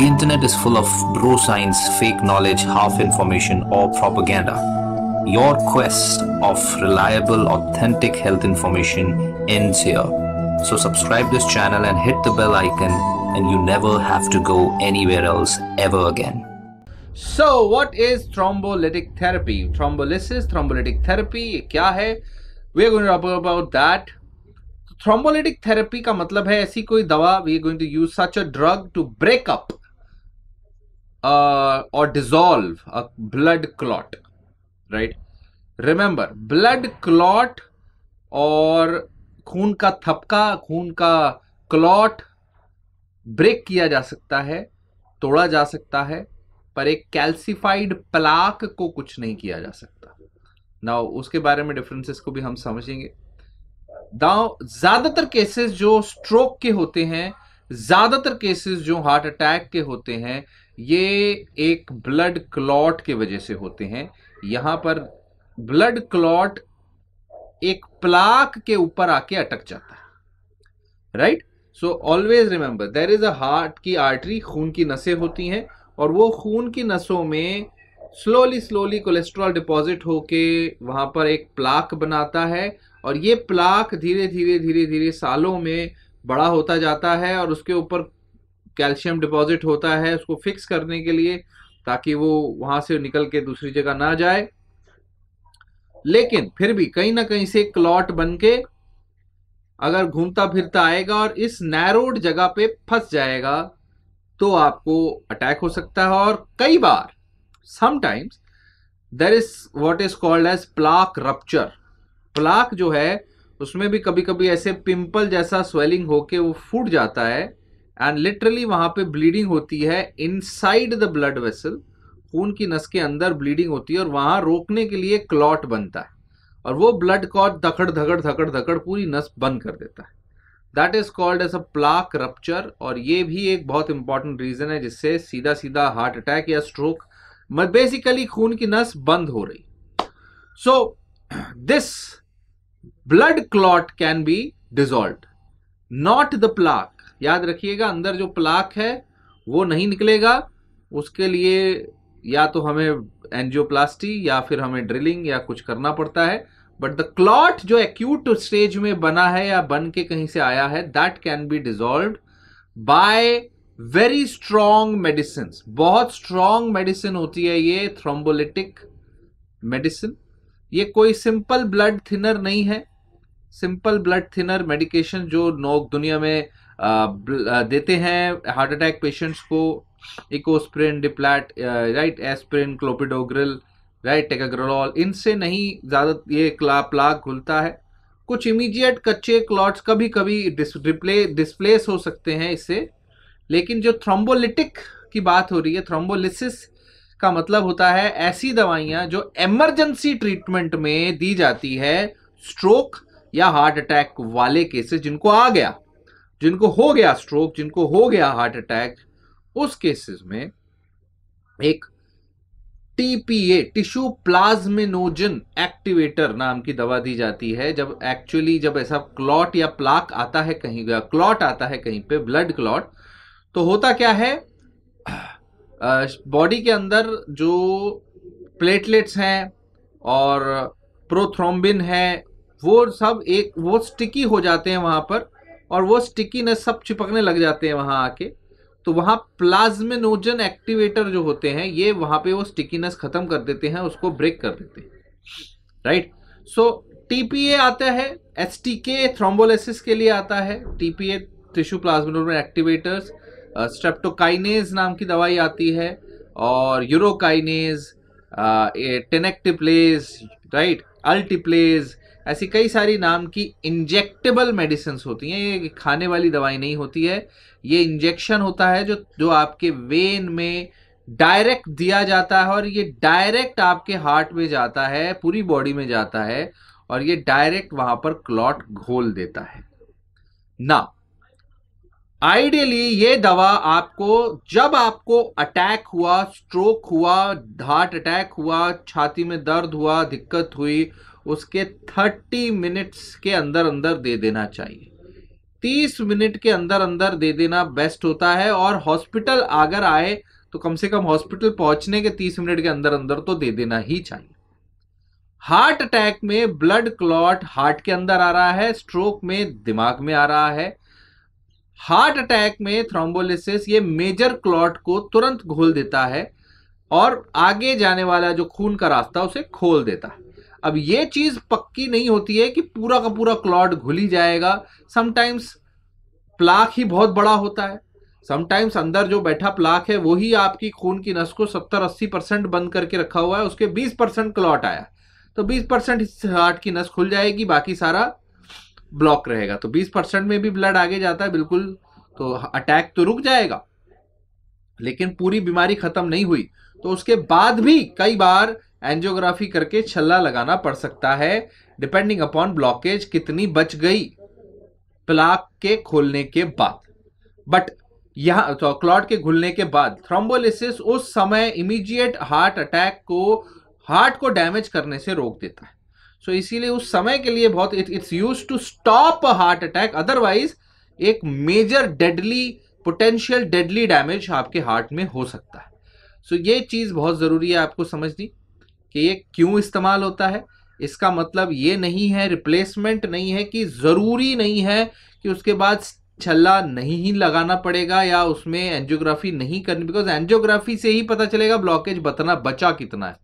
The internet is full of bro science, fake knowledge, half information, or propaganda. Your quest of reliable, authentic health information ends here. So subscribe this channel and hit the bell icon and you never have to go anywhere else ever again. So what is thrombolytic therapy? Thrombolysis, thrombolytic therapy, What is है? We're going to talk about that. Thrombolytic therapy का मतलब है ऐसी we are going to use such a drug to break up uh, or dissolve a blood clot right remember blood clot और खून का थपका खून का क्लॉट ब्रेक किया जा सकता है तोड़ा जा सकता है पर एक कैल्सिफाइड प्लाक को कुछ नहीं किया जा सकता ना उसके बारे में डिफरेंसेस को भी हम समझेंगे ज्यादातर केसेस जो स्ट्रोक के होते हैं ज्यादातर केसेस जो हार्ट अटैक के होते हैं ये एक ब्लड क्लॉट के वजह से होते हैं यहां पर ब्लड क्लॉट एक प्लाक के ऊपर आके अटक जाता है right so always remember there is a heart की आर्टरी खून की नसें होती हैं और वो खून की नसों में स्लोली स्लोली कोलेस्ट्रॉल डिपॉजिट होके वहां पर एक प्लाक बनाता है और ये प्लाक धीरे धीरे धीरे धीरे सालों में बड़ा होता जाता है और उसके ऊपर कैल्शियम डिपॉजिट होता है उसको फिक्स करने के लिए ताकि वो वहां से निकल के दूसरी जगह ना जाए लेकिन फिर भी कहीं ना कहीं से क्लॉट बन के अगर घूमता फिरता आएगा और इस नैरोड जगह पे फंस जाएगा तो आपको अटैक हो सकता है और कई बार sometimes there is what is called as plaque rupture plaque जो है उसमें भी कभी कभी ऐसे पिंपल जैसा स्वेलिंग होके वो फूट जाता है एंड लिटरली वहां पे ब्लीडिंग होती है इनसाइड द ब्लड वेसल खून की नस के अंदर ब्लीडिंग होती है और वहां रोकने के लिए क्लॉट बनता है और वो ब्लड कॉट धकड़ धकड़ धकड़ धकड़ पूरी नस बंद कर देता है that is called as a plaque rupture और ये भी एक बहुत इंपॉर्टेंट रीजन है जिससे सीधा सीधा हार्ट अटैक या स्ट्रोक बेसिकली खून की नस बंद हो रही so this blood clot can be dissolve not the plaque याद रखिएगा अंदर जो प्लाक है वो नहीं निकलेगा उसके लिए या तो हमें एंजियोप्लास्टी या फिर हमें ड्रिलिंग या कुछ करना पड़ता है बट द क्लॉट जो एक्यूट स्टेज में बना है या बन के कहीं से आया है that can be dissolve by very strong medicine बहुत स्ट्रॉन्ग मेडिसिन होती है ये थ्रोम्बोलिटिक मेडिसिन ये कोई सिंपल ब्लड थिनर नहीं है सिंपल ब्लड थिनर मेडिकेशन जो नोक दुनिया में देते हैं हार्ट अटैक पेशेंट्स को Ecosprin Deplatt right aspirin clopidogrel right ticagrelor इनसे नहीं ज़्यादा ये क्ला प्लाग खुलता है कुछ इमीडिएट कच्चे क्लॉट्स कभी कभी डिस्प्ले डिस्प्लेस हो सकते हैं इससे लेकिन जो थ्रोम्बोलिटिक की बात हो रही है थ्रोम्बोलिसिस का मतलब होता है ऐसी दवाइयाँ जो एमरजेंसी ट्रीटमेंट में दी जाती है स्ट्रोक या हार्ट अटैक वाले केसेस जिनको आ गया जिनको हो गया स्ट्रोक जिनको हो गया हार्ट अटैक उस केसेस में एक टीपीए टिश्यू प्लाज्मिनोजन एक्टिवेटर नाम की दवा दी जाती है जब एक्चुअली जब ऐसा क्लॉट या प्लाक आता है कहीं क्लॉट आता है कहीं पे ब्लड क्लॉट तो होता क्या है बॉडी के अंदर जो प्लेटलेट्स हैं और प्रोथ्रोम्बिन है वो सब एक वो स्टिकी हो जाते हैं वहां पर और वो स्टिकीनेस सब चिपकने लग जाते हैं वहाँ आके तो वहाँ प्लाज्मेनोजन एक्टिवेटर जो होते हैं ये वहाँ पे वो स्टिकीनेस खत्म कर देते हैं उसको ब्रेक कर देते हैं राइट सो टीपीए आता है एस टी के थ्रोम्बोलिसिस के लिए आता है TPA tissue plasminogen activators streptokinase नाम की दवाई आती है और यूरोकाइनेज टेनेक्टिप्लेज राइट अल्टीप्लेज ऐसी कई सारी नाम की इंजेक्टेबल मेडिसिन होती हैं ये खाने वाली दवाई नहीं होती है ये इंजेक्शन होता है जो जो आपके वेन में डायरेक्ट दिया जाता है और ये डायरेक्ट आपके हार्ट में जाता है पूरी बॉडी में जाता है और ये डायरेक्ट वहां पर क्लॉट घोल देता है ना आइडियली ये दवा आपको जब आपको अटैक हुआ स्ट्रोक हुआ हार्ट अटैक हुआ छाती में दर्द हुआ दिक्कत हुई उसके थर्टी मिनट्स के अंदर अंदर दे देना चाहिए तीस मिनट के अंदर अंदर दे देना बेस्ट होता है और हॉस्पिटल अगर आए तो कम से कम हॉस्पिटल पहुंचने के तीस मिनट के अंदर अंदर तो दे देना ही चाहिए हार्ट अटैक में ब्लड क्लॉट हार्ट के अंदर आ रहा है स्ट्रोक में दिमाग में आ रहा है हार्ट अटैक में थ्रोम्बोलिसिस ये मेजर क्लॉट को तुरंत घोल देता है और आगे जाने वाला जो खून का रास्ता उसे खोल देता है अब ये चीज पक्की नहीं होती है कि पूरा का पूरा क्लॉट घुल ही जाएगा समटाइम्स प्लाक ही बहुत बड़ा होता है समटाइम्स अंदर जो बैठा प्लाक है वही आपकी खून की नस को सत्तर अस्सी परसेंट बंद करके रखा हुआ है उसके 20 परसेंट क्लॉट आया तो बीस परसेंट हार्ट की नस खुल जाएगी बाकी सारा ब्लॉक रहेगा तो बीस परसेंट में भी ब्लड आगे जाता है बिल्कुल तो अटैक तो रुक जाएगा लेकिन पूरी बीमारी खत्म नहीं हुई तो उसके बाद भी कई बार एंजियोग्राफी करके छल्ला लगाना पड़ सकता है डिपेंडिंग अपॉन ब्लॉकेज कितनी बच गई प्लाक के खोलने के बाद बट यहाँ तो क्लॉट के घुलने के बाद थ्रोम्बोलिसिस उस समय इमीडिएट हार्ट अटैक को हार्ट को डैमेज करने से रोक देता है सो so, इसीलिए उस समय के लिए बहुत it's use to stop a heart attack otherwise एक major deadly potential deadly damage आपके हार्ट में हो सकता है सो so, ये चीज़ बहुत ज़रूरी है आपको समझनी कि ये क्यों इस्तेमाल होता है इसका मतलब ये नहीं है रिप्लेसमेंट नहीं है कि ज़रूरी नहीं है कि उसके बाद छल्ला नहीं ही लगाना पड़ेगा या उसमें एंजियोग्राफी नहीं करनी बिकॉज एंजियोग्राफी से ही पता चलेगा ब्लॉकेज बतना बचा कितना है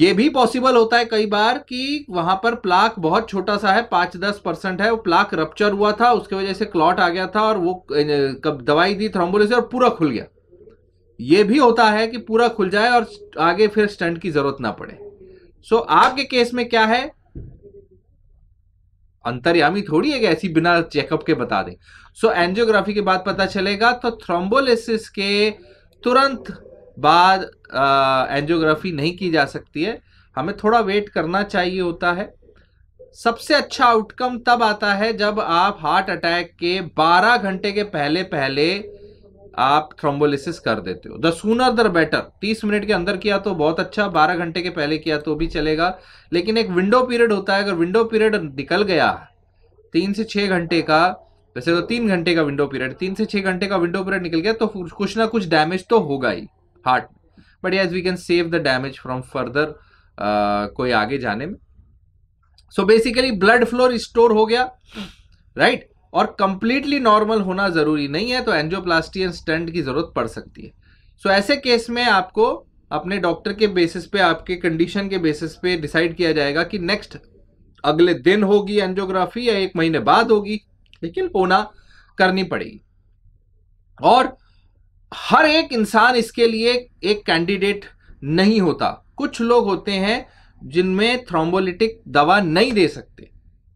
ये भी पॉसिबल होता है कई बार कि वहां पर प्लाक बहुत छोटा सा है पांच दस परसेंट है वो प्लाक रप्चर हुआ था उसकी वजह से क्लॉट आ गया था और वो कब दवाई दी थ्रोम्बोलिस और पूरा खुल गया ये भी होता है कि पूरा खुल जाए और आगे फिर स्टंट की जरूरत ना पड़े सो so, आपके केस में क्या है अंतर्यामी थोड़ी है कि ऐसी बिना चेकअप के बता दें सो so, एंजियोग्राफी के बाद पता चलेगा तो थ्रोम्बोलिसिस के तुरंत बाद एंजियोग्राफी नहीं की जा सकती है हमें थोड़ा वेट करना चाहिए होता है सबसे अच्छा आउटकम तब आता है जब आप हार्ट अटैक के 12 घंटे के पहले पहले आप थ्रोम्बोलिसिस कर देते हो द सूनर दर बेटर तीस मिनट के अंदर किया तो बहुत अच्छा बारह घंटे के पहले किया तो भी चलेगा लेकिन एक विंडो पीरियड होता है अगर विंडो पीरियड निकल गया तीन से छः घंटे का वैसे तो तीन घंटे का विंडो पीरियड तीन से छः घंटे का विंडो पीरियड निकल गया तो कुछ ना कुछ डैमेज तो होगा ही heart but as we can save the damage from further कोई आगे जाने में so basically blood flow restore हो गया राइट और कंप्लीटली नॉर्मल होना ज़रूरी नहीं है तो एंजियोप्लास्टी एंड स्टंट की ज़रूरत पड़ सकती है सो so, ऐसे केस में आपको अपने डॉक्टर के बेसिस पे आपके कंडीशन के बेसिस पे डिसाइड किया जाएगा कि नेक्स्ट अगले दिन होगी एंजियोग्राफी या एक महीने बाद होगी लेकिन पोना करनी पड़ेगी और हर एक इंसान इसके लिए एक कैंडिडेट नहीं होता कुछ लोग होते हैं जिनमें थ्रोम्बोलिटिक दवा नहीं दे सकते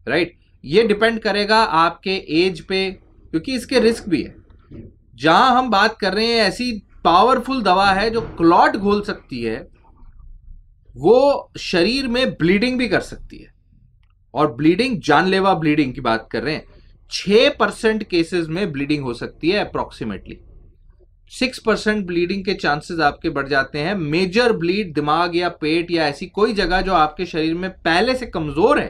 राइट right? ये डिपेंड करेगा आपके एज पे क्योंकि इसके रिस्क भी है जहां हम बात कर रहे हैं ऐसी पावरफुल दवा है जो क्लॉट घोल सकती है वो शरीर में ब्लीडिंग भी कर सकती है और ब्लीडिंग जानलेवा ब्लीडिंग की बात कर रहे हैं छह परसेंट केसेस में ब्लीडिंग हो सकती है अप्रोक्सीमेटली सिक्स परसेंट ब्लीडिंग के चांसेस आपके बढ़ जाते हैं मेजर ब्लीड दिमाग या पेट या ऐसी कोई जगह जो आपके शरीर में पहले से कमजोर है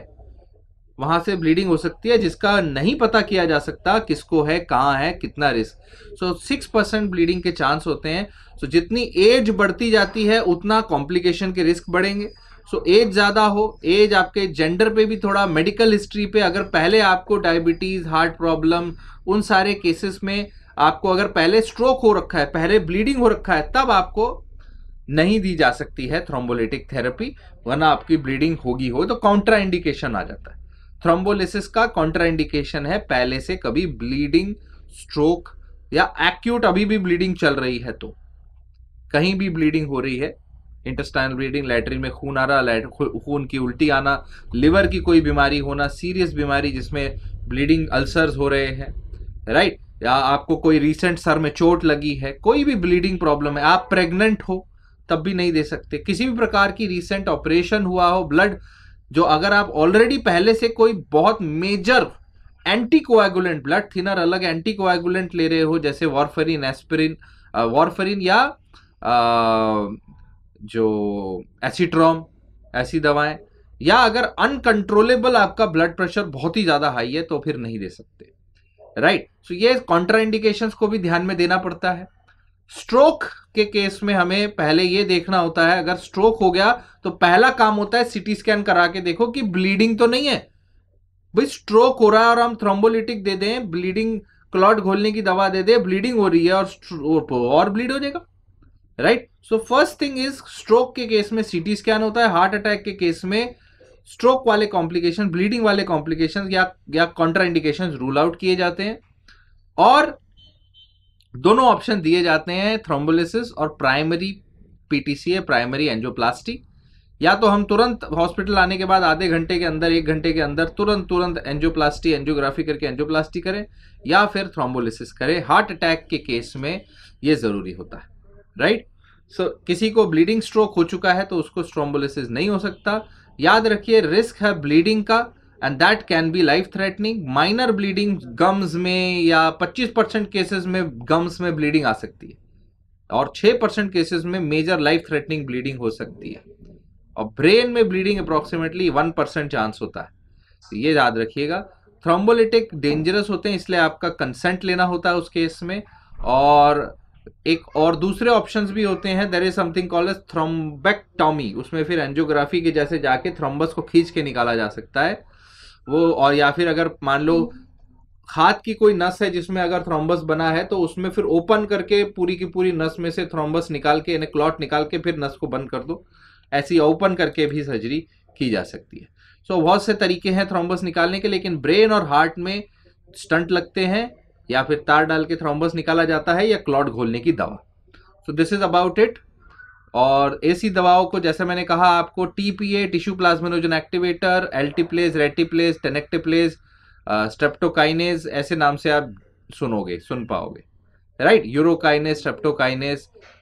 वहां से ब्लीडिंग हो सकती है जिसका नहीं पता किया जा सकता किसको है कहाँ है कितना risk so six percent bleeding के चांस होते हैं सो so, जितनी एज बढ़ती जाती है उतना कॉम्प्लिकेशन के रिस्क बढ़ेंगे सो so, एज ज़्यादा हो एज आपके जेंडर पे भी थोड़ा मेडिकल हिस्ट्री पे अगर पहले आपको डायबिटीज़ हार्ट प्रॉब्लम उन सारे केसेस में आपको अगर पहले स्ट्रोक हो रखा है पहले ब्लीडिंग हो रखा है तब आपको नहीं दी जा सकती है थ्रोम्बोलेटिक थेरेपी वरना आपकी ब्लीडिंग होगी हो तो काउंट्रा इंडिकेशन आ जाता है थ्रोम्बोलिसिस का कॉन्ट्राइंडिकेशन है पहले से कभी ब्लीडिंग स्ट्रोक या एक्यूट अभी भी ब्लीडिंग चल रही है तो कहीं भी ब्लीडिंग हो रही है इंटेस्टाइनल ब्लीडिंग लैटरिन में खून आ रहा खून की उल्टी आना लिवर की कोई बीमारी होना सीरियस बीमारी जिसमें ब्लीडिंग अल्सर्स हो रहे हैं राइट या आपको कोई रिसेंट सर में चोट लगी है कोई भी ब्लीडिंग प्रॉब्लम है आप प्रेग्नेंट हो तब भी नहीं दे सकते किसी भी प्रकार की रिसेंट ऑपरेशन हुआ हो ब्लड जो अगर आप ऑलरेडी पहले से कोई बहुत major anticoagulant blood thinner अलग एंटी कोएगुलेंट ले रहे हो जैसे वॉरफेरिन एस्पिरिन वॉरफेरिन या आ, जो एसिट्रॉम ऐसी दवाएं या अगर अनकंट्रोलेबल आपका ब्लड प्रेशर बहुत ही ज़्यादा हाई है तो फिर नहीं दे सकते राइट right? सो so ये कॉन्ट्रा को भी ध्यान में देना पड़ता है स्ट्रोक के केस में हमें पहले यह देखना होता है अगर स्ट्रोक हो गया तो पहला काम होता है सिटी स्कैन करा के देखो कि ब्लीडिंग तो नहीं है भाई स्ट्रोक हो रहा है और हम थ्रोम्बोलिटिक दे दें ब्लीडिंग क्लॉट घोलने की दवा दे दें ब्लीडिंग हो रही है और और ब्लीड हो जाएगा right so first thing is stroke के केस में सिटी स्कैन होता है हार्ट अटैक के केस में स्ट्रोक वाले कॉम्प्लिकेशन ब्लीडिंग वाले कॉम्प्लिकेशन या या कॉन्ट्राइंडिकेशन रूल आउट किए जाते हैं और दोनों ऑप्शन दिए जाते हैं थ्रोम्बोलिसिस और प्राइमरी पीटीसीए प्राइमरी एंजियोप्लास्टी या तो हम तुरंत हॉस्पिटल आने के बाद आधे घंटे के अंदर एक घंटे के अंदर तुरंत तुरंत एंजियोप्लास्टी एंजियोग्राफी करके एंजियोप्लास्टी करें या फिर थ्रोम्बोलिसिस करें हार्ट अटैक के केस में ये ज़रूरी होता है राइट सो so, किसी को ब्लीडिंग स्ट्रोक हो चुका है तो उसको स्ट्रोम्बोलिसिस नहीं हो सकता याद रखिए रिस्क है ब्लीडिंग का and that can be life threatening minor bleeding gums में या 25 परसेंट केसेज में गम्स में ब्लीडिंग आ सकती है और 6 परसेंट केसेज में मेजर लाइफ थ्रेटनिंग ब्लीडिंग हो सकती है और ब्रेन में bleeding approximately one percent chance होता है तो ये याद रखिएगा थ्रोम्बोलिटिक डेंजरस होते हैं इसलिए आपका कंसेंट लेना होता है उस केस में और एक और दूसरे ऑप्शंस भी होते हैं there is something call as thrombectomy उसमें फिर एंजियोग्राफी के जैसे जाके थ्रोम्बस को खींच के निकाला जा सकता है वो और या फिर अगर मान लो हाथ हम्म। की कोई नस है जिसमें अगर थ्रोम्बस बना है तो उसमें फिर ओपन करके पूरी की पूरी नस में से थ्रोम्बस निकाल के यानी क्लॉट निकाल के फिर नस को बंद कर दो ऐसी ओपन करके भी सर्जरी की जा सकती है सो so, बहुत से तरीके हैं थ्रोम्बस निकालने के लेकिन ब्रेन और हार्ट में स्टंट लगते हैं या फिर तार डाल के थ्रोम्बस निकाला जाता है या क्लॉट घोलने की दवा so this is about it और ऐसी दवाओं को जैसे मैंने कहा आपको TPA tissue plasminogen activator alteplase reteplase tenecteplase streptokinase ऐसे नाम से आप सुनोगे सुन पाओगे right urokinase streptokinase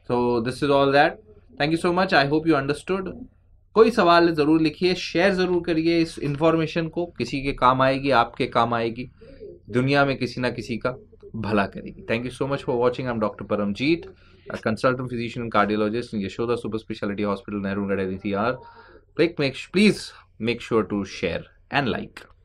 so this is all that thank you so much I hope you understood कोई सवाल ज़रूर लिखिए शेयर ज़रूर करिए इस इंफॉर्मेशन को किसी के काम आएगी आपके काम आएगी दुनिया में किसी ना किसी का भला करेगी thank you so much for watching I am doctor Paramjeet consultant physician cardiologist Yashoda super speciality hospital Nehrugarh and please make sure to share and like